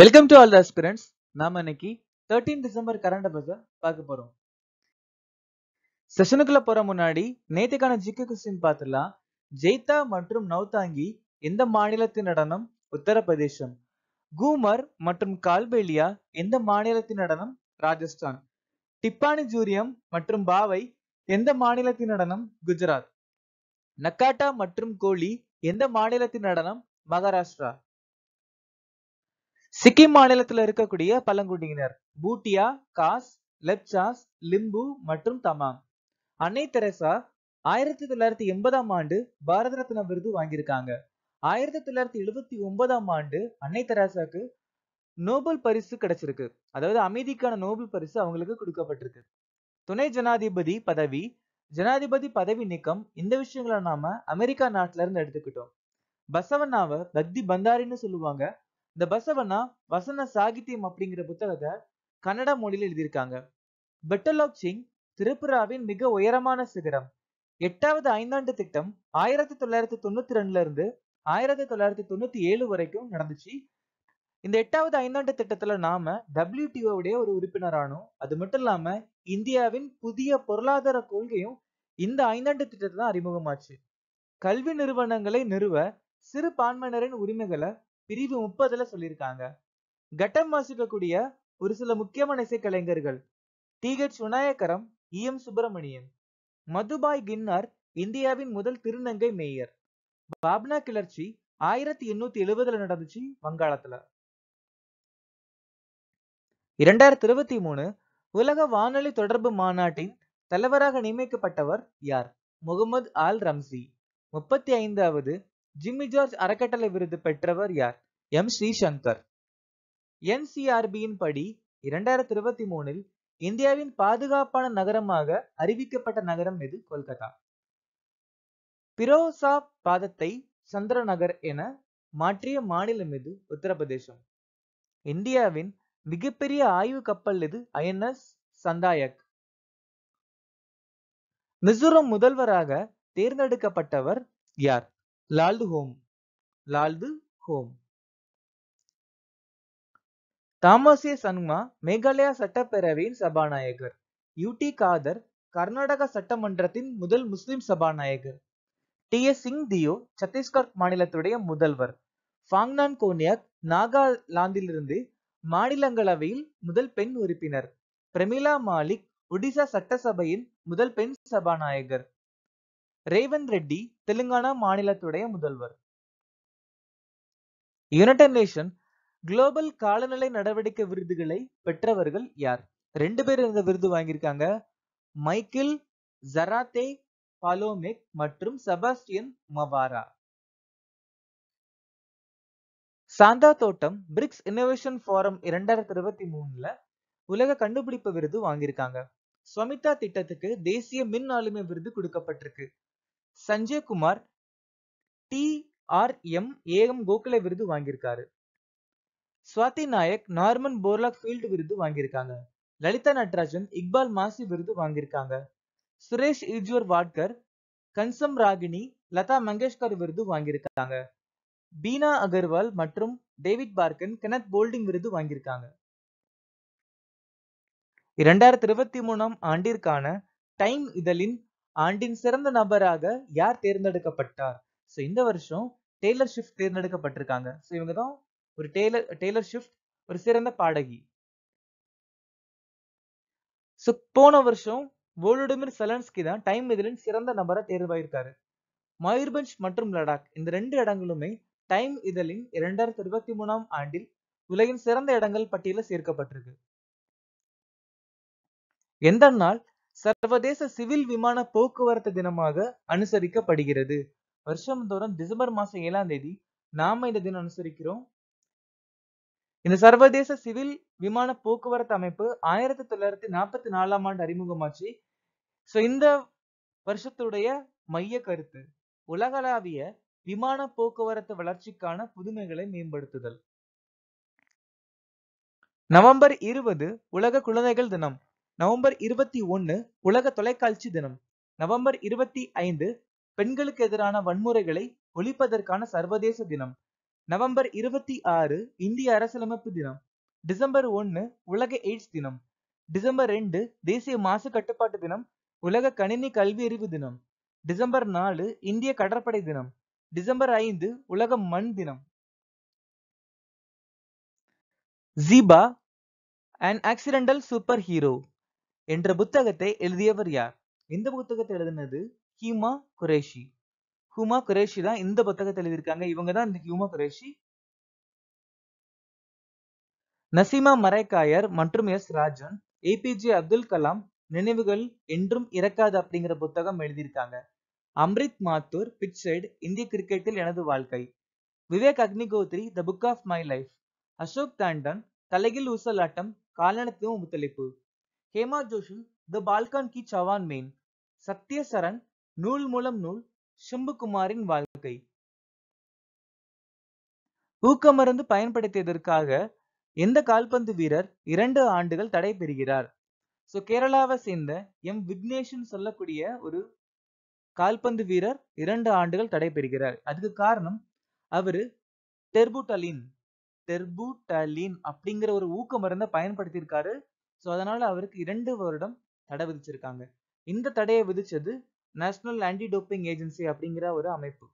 welcome to all the நாம இன்னைக்கு thirteen December current அஃபேர்ஸை பார்க்க போறோம் செஷனுக்குள்ள போற முன்னாடி நேற்றுக்கான ஜிக்கு கொஸ்டின் பார்த்துலாம் ஜெய்தா மற்றும் நௌதாங்கி எந்த மாநிலத்தின் நடனம் உத்தரப்பிரதேசம் கூமர் மற்றும் கால்பேலியா எந்த மாநிலத்தின் நடனம் ராஜஸ்தான் டிப்பானி ஜூரியம் மற்றும் பாவை எந்த மாநிலத்தின் நடனம் குஜராத் நக்காட்டா மற்றும் கோலி எந்த மாநிலத்தின் நடனம் மகாராஷ்டிரா சிக்கிம் மாநிலத்தில் இருக்கக்கூடிய பழங்குடியினர் பூட்டியா காஸ் லெப்சாஸ் லிம்பு மற்றும் தமாங் அன்னை தெரசா ஆயிரத்தி தொள்ளாயிரத்தி எண்பதாம் ஆண்டு பாரத ரத்ன விருது வாங்கியிருக்காங்க ஆயிரத்தி தொள்ளாயிரத்தி எழுபத்தி ஒன்பதாம் ஆண்டு அன்னை தெரசாக்கு நோபல் பரிசு கிடைச்சிருக்கு அதாவது அமைதிக்கான நோபல் பரிசு அவங்களுக்கு கொடுக்கப்பட்டிருக்கு துணை ஜனாதிபதி பதவி ஜனாதிபதி பதவி நீக்கம் இந்த விஷயங்களை நாம அமெரிக்கா நாட்டுல இருந்து எடுத்துக்கிட்டோம் பசவண்ணாவை பக்தி பந்தாரின்னு சொல்லுவாங்க இந்த பசவனா வசன சாகித்யம் அப்படிங்கிற புத்தகத்தை கன்னட மொழியில் எழுதியிருக்காங்க பெட்டல் சிங் திரிபுராவின் மிக உயரமான சிகரம் எட்டாவது ஐந்தாண்டு திட்டம் ஆயிரத்தி தொள்ளாயிரத்தி தொண்ணூத்தி ரெண்டுல இருந்து ஆயிரத்தி தொள்ளாயிரத்தி தொண்ணூத்தி ஏழு வரைக்கும் நடந்துச்சு இந்த எட்டாவது ஐந்தாண்டு திட்டத்துல நாம டபிள்யூடிஓடைய ஒரு உறுப்பினரானோம் அது மட்டும் இல்லாம இந்தியாவின் புதிய பொருளாதார கொள்கையும் இந்த ஐந்தாண்டு திட்டத்துல தான் அறிமுகமாச்சு கல்வி நிறுவனங்களை நிறுவ சிறுபான்மையினரின் உரிமைகளை பிரிவு முப்பதுல சொல்லியிருக்காங்க கட்டம் வாசிக்கக்கூடிய ஒரு சில முக்கியமான இசைக்கலைஞர்கள் T H Vinayakram E M Subramanian Madhubai Kinnar இந்தியாவின் முதல் திருநங்கை மேயர் பாப்னா கிளர்ச்சி ஆயிரத்தி எண்ணூத்தி எழுபதுல நடந்துச்சு வங்காளத்துல இரண்டாயிரத்தி இருபத்தி மூணு உலக வானொலி தொடர்பு மாநாட்டின் தலைவராக நியமிக்கப்பட்டவர் யார் முகமது ஆல் ரம்சி முப்பத்தி ஐந்தாவது ஜிம்மி ஜார்ஜ் அறக்கட்டளை விருது பெற்றவர் யார் எம் ஸ்ரீசங்கர் என்சிஆர்பியின் படி இரண்டாயிரத்தி இருபத்தி மூணில் இந்தியாவின் பாதுகாப்பான நகரமாக அறிவிக்கப்பட்ட நகரம் எது கொல்கத்தா பிரோசா பாதத்தை சந்திரநகர் என மாற்றிய மாநிலம் எது உத்தரப்பிரதேசம் இந்தியாவின் மிகப்பெரிய ஆய்வு கப்பல் எது ஐஎன்எஸ் சந்தாயக் மிசோரம் முதல்வராக தேர்ந்தெடுக்கப்பட்டவர் யார் லால்து ஹோம் லால்து ஹோம் தாமசே சன்மா மேகாலயா சட்டப்பேரவையின் சபாநாயகர் யூடி காதர் கர்நாடக சட்டமன்றத்தின் முதல் முஸ்லிம் சபாநாயகர் டி எஸ் சிங் தியோ சத்தீஸ்கர் மாநிலத்துடைய முதல்வர் ஃபாங்னான் கோனியாக் நாகாலாந்திலிருந்து மாநிலங்களவையில் முதல் பெண் உறுப்பினர் பிரமிளா மாலிக் ஒடிசா சட்டசபையின் முதல் பெண் சபாநாயகர் ரேவந்த் ரெட்டி தெலுங்கானா மாநிலத்துடைய முதல்வர் யுனைடெட் நேஷன் குளோபல் காலநிலை நடவடிக்கை விருதுகளை பெற்றவர்கள் யார் ரெண்டு பேர் இந்த விருது வாங்கியிருக்காங்க மைக்கேல் ஜராத்தே பாலோமிக் மற்றும் செபாஸ்டியன் மவாரா சாந்தா தோட்டம் பிரிக்ஸ் இன்னோவேஷன் ஃபாரம் இரண்டாயிரத்தி இருபத்தி மூணுல உலக கண்டுபிடிப்பு விருது வாங்கியிருக்காங்க ஸ்வமிதா திட்டத்துக்கு தேசிய மின் ஆளுமை விருது கொடுக்கப்பட்டிருக்கு T R M AM Gokula விருது வாங்கியிருக்காரு Swati Nayak Norman Borlaug field விருது வாங்கியிருக்காங்க லலிதா நடராஜன் இக்பால் மாசி விருது வாங்கியிருக்காங்க சுரேஷ் இஜ்வர் வாட்கர் கன்சம் ராகினி லதா மங்கேஷ்கர் விருது வாங்கியிருக்காங்க பீனா அகர்வால் மற்றும் டேவிட் பார்க்கன் கெனத் போல்டிங் விருது வாங்கியிருக்காங்க இரண்டாயிரத்தி இருபத்தி மூணாம் ஆண்டிற்கான டைம் இதழின் ஆண்டின் சிறந்த நபராக யார் தேர்ந்தெடுக்கப்பட்டார் ஸோ இந்த வருஷம் டெய்லர் ஷிஃப்ட் தேர்ந்தெடுக்கப்பட்டிருக்காங்க ஸோ இவங்க தான் ஒரு டெய்லர் டெய்லர் ஷிஃப்ட் ஒரு சிறந்த பாடகி ஸோ போன வருஷம் வோலுடிமிர் செலன்ஸ்கி தான் டைம் இதழின் சிறந்த நபராக தேர்வாயிருக்காரு மயூர்பஞ்ச் மற்றும் லடாக் இந்த ரெண்டு இடங்களுமே டைம் இதழின் இரண்டாயிரத்தி இருபத்தி மூணாம் ஆண்டில் உலகின் சிறந்த இடங்கள் பட்டியலில் சேர்க்கப்பட்டிருக்கு எந்த நாள் சர்வதேச சிவில் விமான போக்குவரத்து தினமாக அனுசரிக்கப்படுகிறது வருஷந்தோறும் டிசம்பர் மாசம் ஏழாம் தேதி நாம இந்த தினம் அனுசரிக்கிறோம் இந்த சர்வதேச சிவில் விமான போக்குவரத்து அமைப்பு ஆயிரத்தி தொள்ளாயிரத்தி நாற்பத்தி நாலாம் ஆண்டு அறிமுகமாச்சு ஸோ இந்த வருஷத்துடைய மைய கருத்து உலகளாவிய விமான போக்குவரத்து வளர்ச்சிக்கான புதுமைகளை மேம்படுத்துதல் நவம்பர் இருபது உலக குழந்தைகள் தினம் நவம்பர் இருபத்தி ஒன்று உலக தொலைக்காட்சி தினம் நவம்பர் இருபத்தி ஐந்து பெண்களுக்கு எதிரான வன்முறைகளை ஒழிப்பதற்கான சர்வதேச தினம் நவம்பர் இருபத்தி ஆறு இந்திய அரசியலமைப்பு தினம் டிசம்பர் ஒன்று உலக எய்ட்ஸ் தினம் டிசம்பர் ரெண்டு தேசிய மாசு கட்டுப்பாட்டு தினம் உலக கணினி கல்வி அறிவு தினம் டிசம்பர் நாலு இந்திய கடற்படை தினம் டிசம்பர் ஐந்து உலக மண் தினம் Zeba and accidental superhero என்ற புத்தகத்தை எழுதியவர் யார் இந்த புத்தகத்தை எழுதினது ஹீமா குரேஷி ஹுமா குரேஷி தான் இந்த புத்தகத்தை எழுதியிருக்காங்க இவங்க தான் இந்த ஹியூமா குரேஷி நசீமா மரைக்காயர் மற்றும் எஸ் ராஜன் ஏபிஜே அப்துல் கலாம் நினைவுகள் என்றும் இறக்காது அப்படிங்கிற புத்தகம் எழுதியிருக்காங்க அம்ரித் மாத்தூர் பிச் இந்திய கிரிக்கெட்டில் எனது வாழ்க்கை Vivek Agnihotri the book of my life Ashok Tandon தலைகில் ஊசலாட்டம் கால்நடத்துவம் ஒத்துழைப்பு ஹேமா ஜோஷி த பால்கான் கி சவான் மேன் சத்யசரண் நூல் மூலம் நூல் சிம்புகுமாரின் வாழ்க்கை ஊக்கமருந்து பயன்படுத்தியதற்காக எந்த கால்பந்து வீரர் இரண்டு ஆண்டுகள் தடை பெறுகிறார் ஸோ கேரளாவை சேர்ந்த எம் விக்னேஷன் சொல்லக்கூடிய ஒரு கால்பந்து வீரர் இரண்டு ஆண்டுகள் தடை பெறுகிறார் அதுக்கு காரணம் அவரு டெர்புட்டலின் டெர்புட்டலின் அப்படிங்கிற ஒரு ஊக்க மருந்தை பயன்படுத்தியிருக்காரு ஸோ அதனால அவருக்கு இரண்டு வருடம் தடை விதிச்சிருக்காங்க இந்த தடையை விதிச்சது நேஷனல் ஆன்டி டோப்பிங் ஏஜென்சி அப்படிங்கிற ஒரு அமைப்பு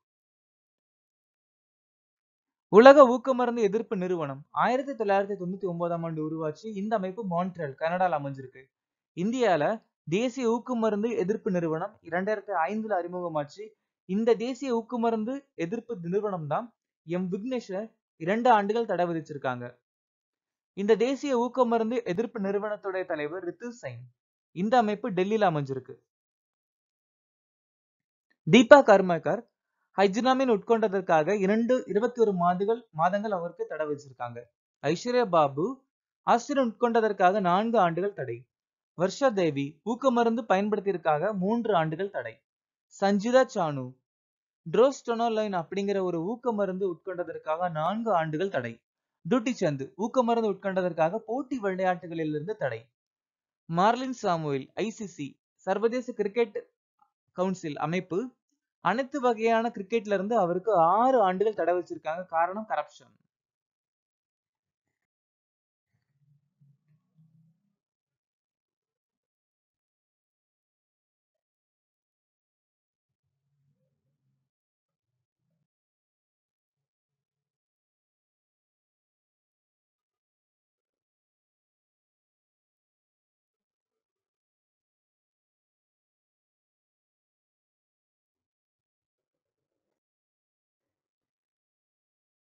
உலக ஊக்கமருந்து எதிர்ப்பு நிறுவனம் ஆயிரத்தி தொள்ளாயிரத்தி தொண்ணூத்தி ஒன்பதாம் ஆண்டு உருவாச்சு இந்த அமைப்பு மான்ட்ரல் கனடால அமைஞ்சிருக்கு இந்தியால தேசிய மருந்து எதிர்ப்பு நிறுவனம் இரண்டாயிரத்தி ஐந்துல அறிமுகமாச்சு இந்த தேசிய மருந்து எதிர்ப்பு நிறுவனம் தான் எம் விக்னேஷ இரண்டு ஆண்டுகள் தடை விதிச்சிருக்காங்க இந்த தேசிய ஊக்க மருந்து எதிர்ப்பு நிறுவனத்துடைய தலைவர் ரித்து சைன் இந்த அமைப்பு டெல்லியில் அமைஞ்சிருக்கு தீபா கர்மகர் ஹைஜினாமின் உட்கொண்டதற்காக இரண்டு இருபத்தி ஒரு மாதங்கள் மாதங்கள் அவருக்கு தடை வச்சிருக்காங்க ஐஸ்வர்யா பாபு ஆஸ்திரன் உட்கொண்டதற்காக நான்கு ஆண்டுகள் தடை வர்ஷா தேவி ஊக்க மருந்து பயன்படுத்தியிருக்காக மூன்று ஆண்டுகள் தடை சஞ்சிதா சானு ட்ரோஸ்டோனோலைன் அப்படிங்கிற ஒரு ஊக்க மருந்து உட்கொண்டதற்காக நான்கு ஆண்டுகள் தடை ஊக்க ஊக்கமருந்து உட்கொண்டதற்காக போட்டி விளையாட்டுகளில் இருந்து தடை மார்லின் சாமுவில் ஐசிசி சர்வதேச கிரிக்கெட் கவுன்சில் அமைப்பு அனைத்து வகையான கிரிக்கெட்ல இருந்து அவருக்கு ஆறு ஆண்டுகள் தடை வச்சிருக்காங்க காரணம் கரப்ஷன்